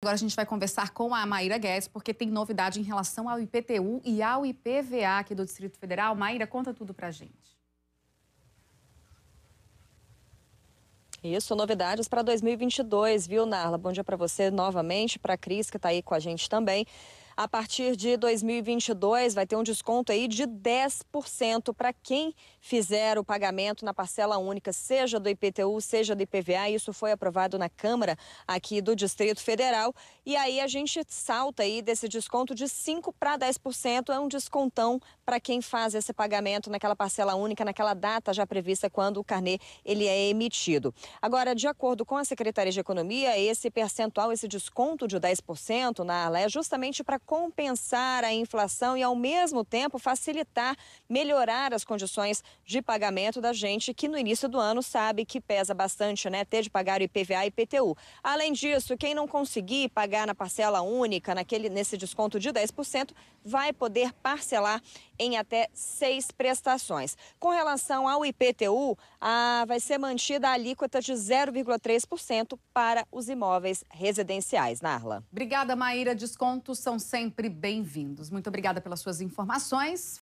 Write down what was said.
Agora a gente vai conversar com a Maíra Guedes, porque tem novidade em relação ao IPTU e ao IPVA aqui do Distrito Federal. Maíra, conta tudo pra gente. Isso, novidades para 2022, viu, Narla? Bom dia para você novamente, para a Cris, que está aí com a gente também. A partir de 2022, vai ter um desconto aí de 10% para quem fizer o pagamento na parcela única, seja do IPTU, seja do IPVA. Isso foi aprovado na Câmara aqui do Distrito Federal. E aí a gente salta aí desse desconto de 5% para 10%. É um descontão para quem faz esse pagamento naquela parcela única, naquela data já prevista quando o carnê ele é emitido. Agora, de acordo com a Secretaria de Economia, esse percentual, esse desconto de 10% na Arla é justamente para compensar a inflação e, ao mesmo tempo, facilitar, melhorar as condições de pagamento da gente que no início do ano sabe que pesa bastante, né? Ter de pagar o IPVA e IPTU. Além disso, quem não conseguir pagar na parcela única, naquele, nesse desconto de 10%, vai poder parcelar em até seis prestações. Com relação ao IPTU, a, vai ser mantida a alíquota de 0,3% para os imóveis residenciais. Narla. Obrigada, Maíra. Descontos são sempre sempre bem-vindos. Muito obrigada pelas suas informações.